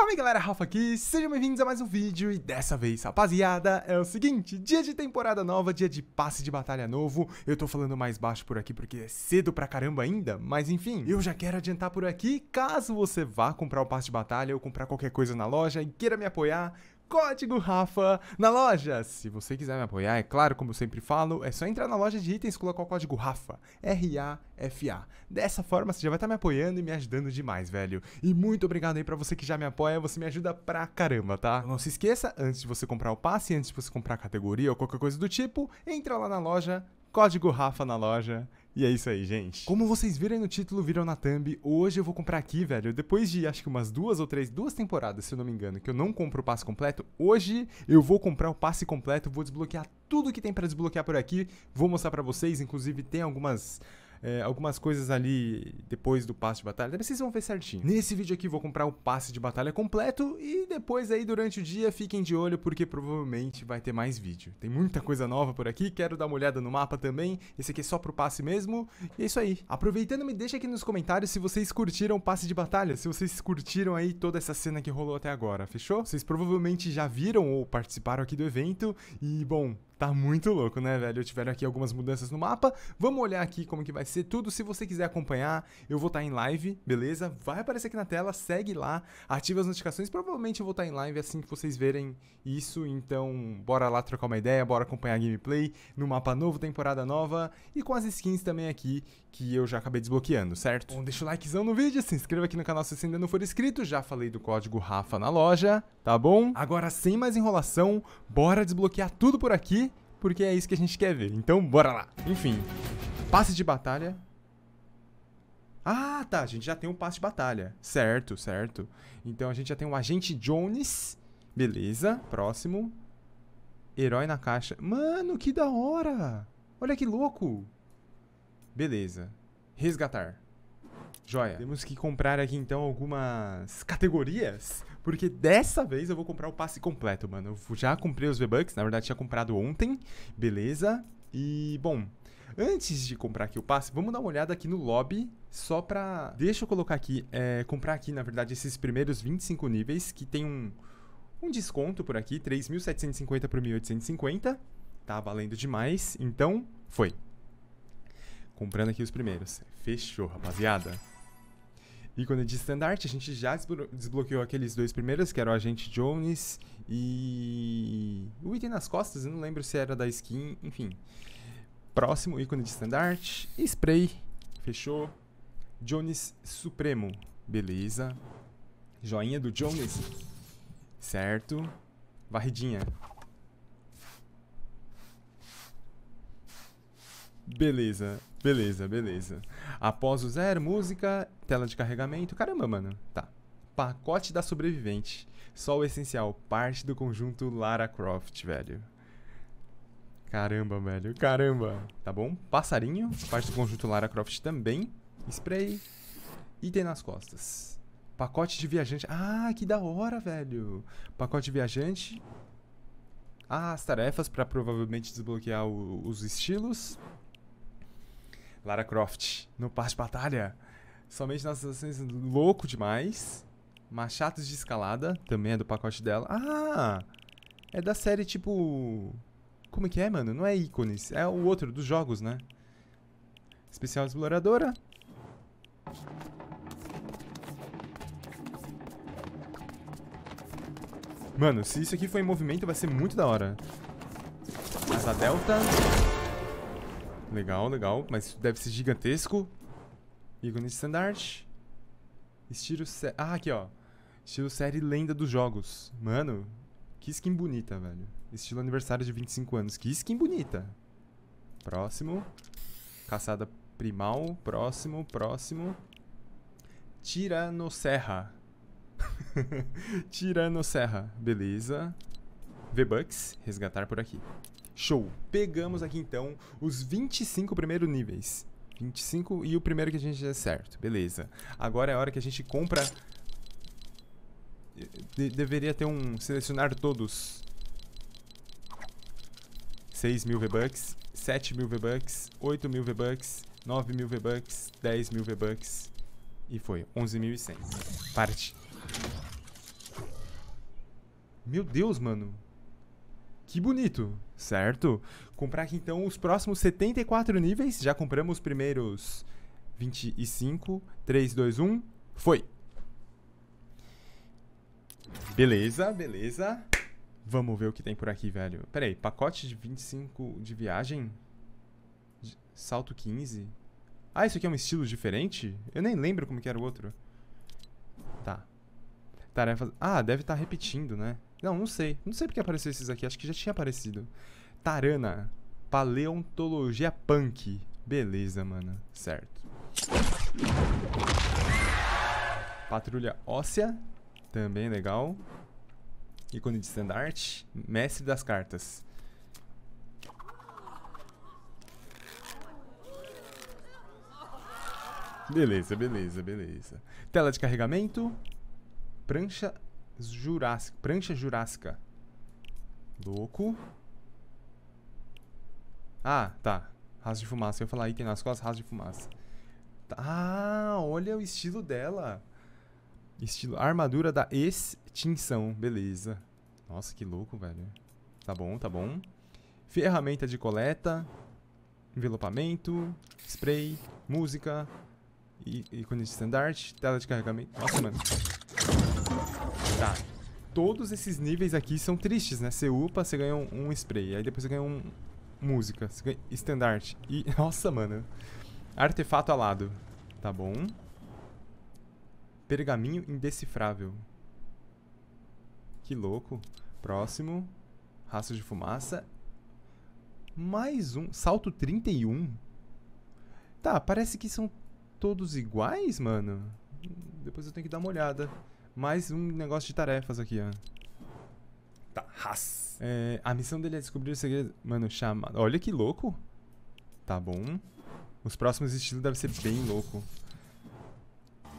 Fala aí galera, Rafa aqui, sejam bem-vindos a mais um vídeo e dessa vez, rapaziada, é o seguinte, dia de temporada nova, dia de passe de batalha novo, eu tô falando mais baixo por aqui porque é cedo pra caramba ainda, mas enfim, eu já quero adiantar por aqui, caso você vá comprar o passe de batalha ou comprar qualquer coisa na loja e queira me apoiar, código Rafa na loja. Se você quiser me apoiar, é claro, como eu sempre falo, é só entrar na loja de itens e colocar o código Rafa, R-A-F-A. Dessa forma você já vai estar tá me apoiando e me ajudando demais, velho. E muito obrigado aí para você que já me apoia, você me ajuda pra caramba, tá? Não se esqueça, antes de você comprar o passe, antes de você comprar a categoria ou qualquer coisa do tipo, entra lá na loja, código Rafa na loja e é isso aí, gente. Como vocês viram no título, viram na thumb, hoje eu vou comprar aqui, velho. Depois de acho que umas duas ou três, duas temporadas, se eu não me engano, que eu não compro o passe completo, hoje eu vou comprar o passe completo, vou desbloquear tudo que tem para desbloquear por aqui. Vou mostrar para vocês, inclusive tem algumas é, algumas coisas ali depois do passe de batalha. vocês vão ver certinho. Nesse vídeo aqui vou comprar o passe de batalha completo e depois aí durante o dia fiquem de olho porque provavelmente vai ter mais vídeo. Tem muita coisa nova por aqui, quero dar uma olhada no mapa também. Esse aqui é só pro passe mesmo. E é isso aí. Aproveitando, me deixa aqui nos comentários se vocês curtiram o passe de batalha, se vocês curtiram aí toda essa cena que rolou até agora, fechou? Vocês provavelmente já viram ou participaram aqui do evento e, bom, Tá muito louco, né, velho? Tiveram aqui algumas mudanças no mapa. Vamos olhar aqui como que vai ser tudo. Se você quiser acompanhar, eu vou estar tá em live, beleza? Vai aparecer aqui na tela, segue lá, ativa as notificações. Provavelmente eu vou estar tá em live assim que vocês verem isso. Então, bora lá trocar uma ideia, bora acompanhar a gameplay no mapa novo, temporada nova e com as skins também aqui que eu já acabei desbloqueando, certo? Bom, deixa o likezão no vídeo, se inscreva aqui no canal se você ainda não for inscrito. Já falei do código RAFA na loja, tá bom? Agora, sem mais enrolação, bora desbloquear tudo por aqui porque é isso que a gente quer ver. Então, bora lá. Enfim, passe de batalha. Ah, tá, a gente já tem um passe de batalha. Certo, certo. Então a gente já tem o um Agente Jones. Beleza, próximo. Herói na caixa. Mano, que da hora! Olha que louco! Beleza. Resgatar. Joia. Temos que comprar aqui então algumas categorias, porque dessa vez eu vou comprar o passe completo, mano. Eu já comprei os V-Bucks, na verdade tinha comprado ontem, beleza. E, bom, antes de comprar aqui o passe, vamos dar uma olhada aqui no lobby, só pra... Deixa eu colocar aqui, é, comprar aqui, na verdade, esses primeiros 25 níveis, que tem um, um desconto por aqui, 3.750 por 1.850, tá valendo demais, então, foi. Comprando aqui os primeiros. Fechou, rapaziada ícone de standard. A gente já desbloqueou aqueles dois primeiros, que era o Agente Jones e o item nas costas, eu não lembro se era da skin, enfim. Próximo ícone de standard, spray, fechou. Jones Supremo, beleza. Joinha do Jones, certo. Varridinha, Beleza, beleza, beleza. Após o zero, música, tela de carregamento. Caramba, mano. Tá. Pacote da sobrevivente. Só o essencial, parte do conjunto Lara Croft, velho. Caramba, velho. Caramba. Tá bom? Passarinho, parte do conjunto Lara Croft também. Spray. Item nas costas. Pacote de viajante. Ah, que da hora, velho. Pacote de viajante. Ah, as tarefas para provavelmente desbloquear o, os estilos. Lara Croft no par de Batalha. Somente nas ações louco demais. Machados de Escalada, também é do pacote dela. Ah! É da série tipo. Como é que é, mano? Não é ícones, é o outro dos jogos, né? Especial Exploradora. Mano, se isso aqui for em movimento, vai ser muito da hora. Asa Delta. Legal, legal. Mas deve ser gigantesco. Ícone standard. Estilo... Sé... Ah, aqui, ó. Estilo série lenda dos jogos. Mano, que skin bonita, velho. Estilo aniversário de 25 anos. Que skin bonita. Próximo. Caçada primal. Próximo, próximo. Tiranosserra. Tiranosserra. Beleza. V-Bucks. Resgatar por aqui. Show. Pegamos aqui então os 25 primeiros níveis. 25 e o primeiro que a gente é certo. Beleza. Agora é a hora que a gente compra... De deveria ter um selecionar todos. 6 mil V-Bucks, 7 mil V-Bucks, 8 mil V-Bucks, 9 mil V-Bucks, 10 mil V-Bucks. E foi, 11.100. Parte. Meu Deus, mano. Que bonito, certo? Comprar aqui então os próximos 74 níveis. Já compramos os primeiros 25. 3, 2, 1. Foi! Beleza, beleza. Vamos ver o que tem por aqui, velho. Pera aí, pacote de 25 de viagem? De salto 15? Ah, isso aqui é um estilo diferente? Eu nem lembro como que era o outro. Tarefas. Ah, deve estar tá repetindo, né? Não, não sei. Não sei porque apareceu esses aqui. Acho que já tinha aparecido. Tarana. Paleontologia punk. Beleza, mano. Certo. Patrulha óssea. Também legal. Ícone de standart. Mestre das cartas. Beleza, beleza, beleza. Tela de carregamento. Prancha Jurássica. Prancha Jurássica. Louco. Ah, tá. Rastro de fumaça. Eu ia falar item nas costas, rastro de fumaça. Tá. Ah, olha o estilo dela. Estilo armadura da extinção. Beleza. Nossa, que louco, velho. Tá bom, tá bom. Ferramenta de coleta. Envelopamento. Spray. Música. Ícone de standard. Tela de carregamento. Nossa, mano. Tá. tá. Todos esses níveis aqui são tristes, né? Você upa, você ganha um, um spray. Aí depois você ganha um... Música. Você ganha standard. E... Nossa, mano. Artefato alado. Tá bom. Pergaminho indecifrável. Que louco. Próximo. Rastro de fumaça. Mais um. Salto 31. Tá, parece que são todos iguais, mano. Depois eu tenho que dar uma olhada mais um negócio de tarefas aqui, ó. Tá, Haas. É, a missão dele é descobrir o segredo. Mano, chama. Olha que louco. Tá bom. Os próximos estilos devem ser bem louco.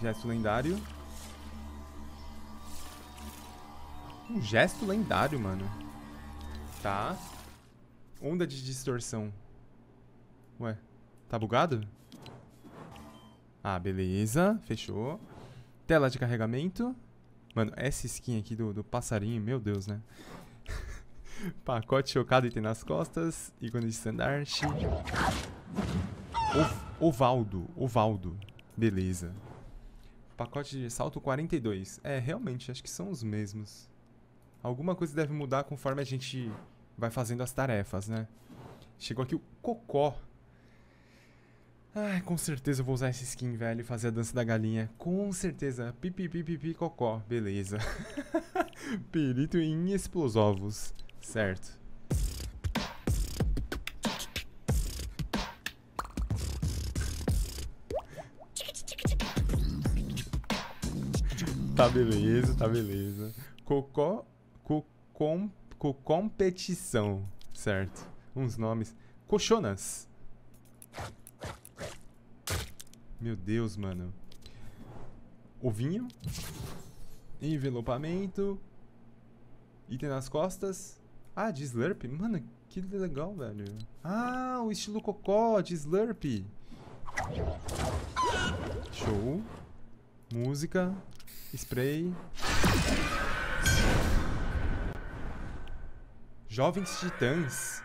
Gesto é lendário. Um gesto lendário, mano. Tá. Onda de distorção. Ué, tá bugado? Ah, beleza. Fechou. Tela de carregamento. Mano, essa skin aqui do, do passarinho, meu Deus, né? Pacote chocado, tem nas costas. Ícone de standard. Ovaldo. Ovaldo. Beleza. Pacote de salto 42. É, realmente, acho que são os mesmos. Alguma coisa deve mudar conforme a gente vai fazendo as tarefas, né? Chegou aqui o Cocó. Ai, com certeza eu vou usar esse skin, velho, e fazer a dança da galinha. Com certeza. pipi cocó. Beleza. Perito em explosovos. Certo. Tá beleza, tá beleza. Cocó... Co, com, co competição. Certo. Uns nomes. Cochonas. Meu Deus, mano. Ovinho. Envelopamento. Item nas costas. Ah, de Slurp? Mano, que legal, velho. Ah, o estilo cocó de Slurp. Show. Música. Spray. Jovens Titãs.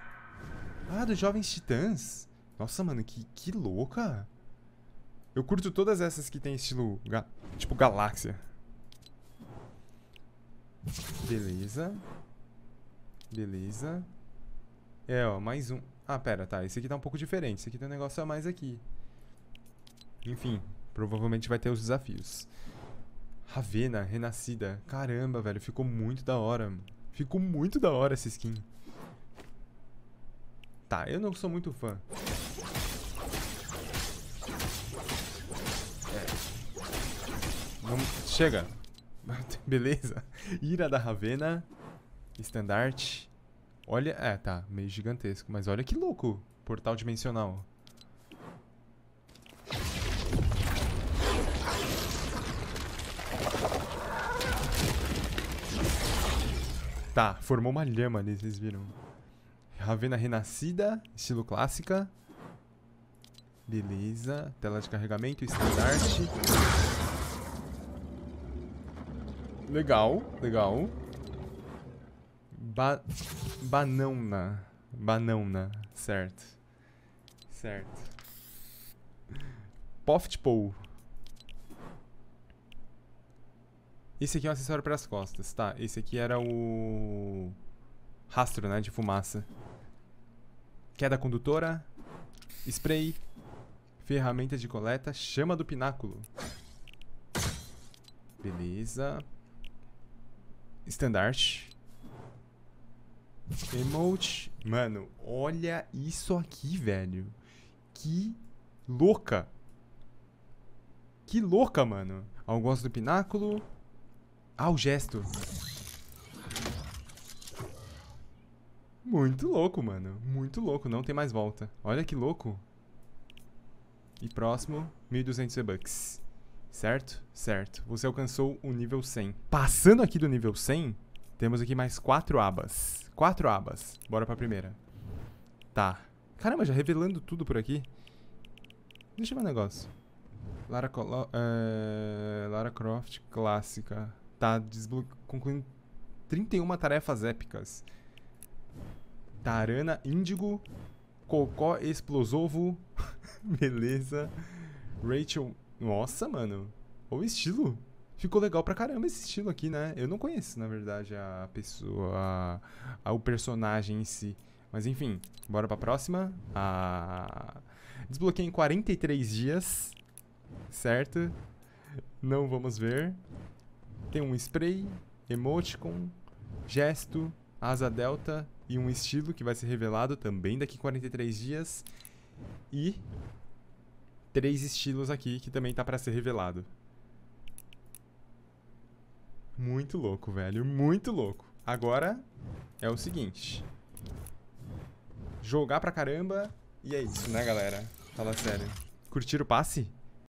Ah, dos Jovens Titãs. Nossa, mano, que, que louca. Eu curto todas essas que tem estilo... Ga tipo galáxia. Beleza. Beleza. É, ó, mais um. Ah, pera, tá. Esse aqui tá um pouco diferente. Esse aqui tem um negócio a mais aqui. Enfim, provavelmente vai ter os desafios. Ravena, renascida. Caramba, velho, ficou muito da hora. Ficou muito da hora essa skin. Tá, eu não sou muito fã. Vamos... Chega. Beleza. Ira da Ravena. Estandarte. Olha... É, tá. Meio gigantesco. Mas olha que louco. Portal dimensional. Tá, formou uma lhama ali, vocês viram. Ravena renascida, estilo clássica. Beleza. Tela de carregamento, estandarte. Legal, legal. Ba banana. Banana, certo. Certo. pole. Esse aqui é um acessório para as costas, tá? Esse aqui era o rastro, né, de fumaça. Queda condutora, spray, ferramenta de coleta, chama do pináculo. Beleza. Standard. Emote. Mano, olha isso aqui, velho. Que louca. Que louca, mano. Ah, eu gosto do pináculo. Ah, o gesto. Muito louco, mano. Muito louco. Não tem mais volta. Olha que louco. E próximo, 1.200 e bucks certo? Certo. Você alcançou o nível 100. Passando aqui do nível 100, temos aqui mais quatro abas. Quatro abas. Bora pra primeira. Tá. Caramba, já revelando tudo por aqui. Deixa eu ver um negócio. Lara, Colo eh, Lara Croft clássica. Tá concluindo 31 tarefas épicas. Tarana Índigo. Cocó Explosovo. Beleza. Rachel nossa, mano. o estilo. Ficou legal pra caramba esse estilo aqui, né? Eu não conheço, na verdade, a pessoa. A, o personagem em si. Mas enfim, bora pra próxima. Ah, desbloqueei em 43 dias. Certo? Não vamos ver. Tem um spray, emoticon, gesto, asa delta e um estilo que vai ser revelado também daqui 43 dias. E três estilos aqui que também tá para ser revelado. Muito louco, velho. Muito louco. Agora é o seguinte. Jogar pra caramba. E é isso, né, galera? Fala sério. Curtir o passe?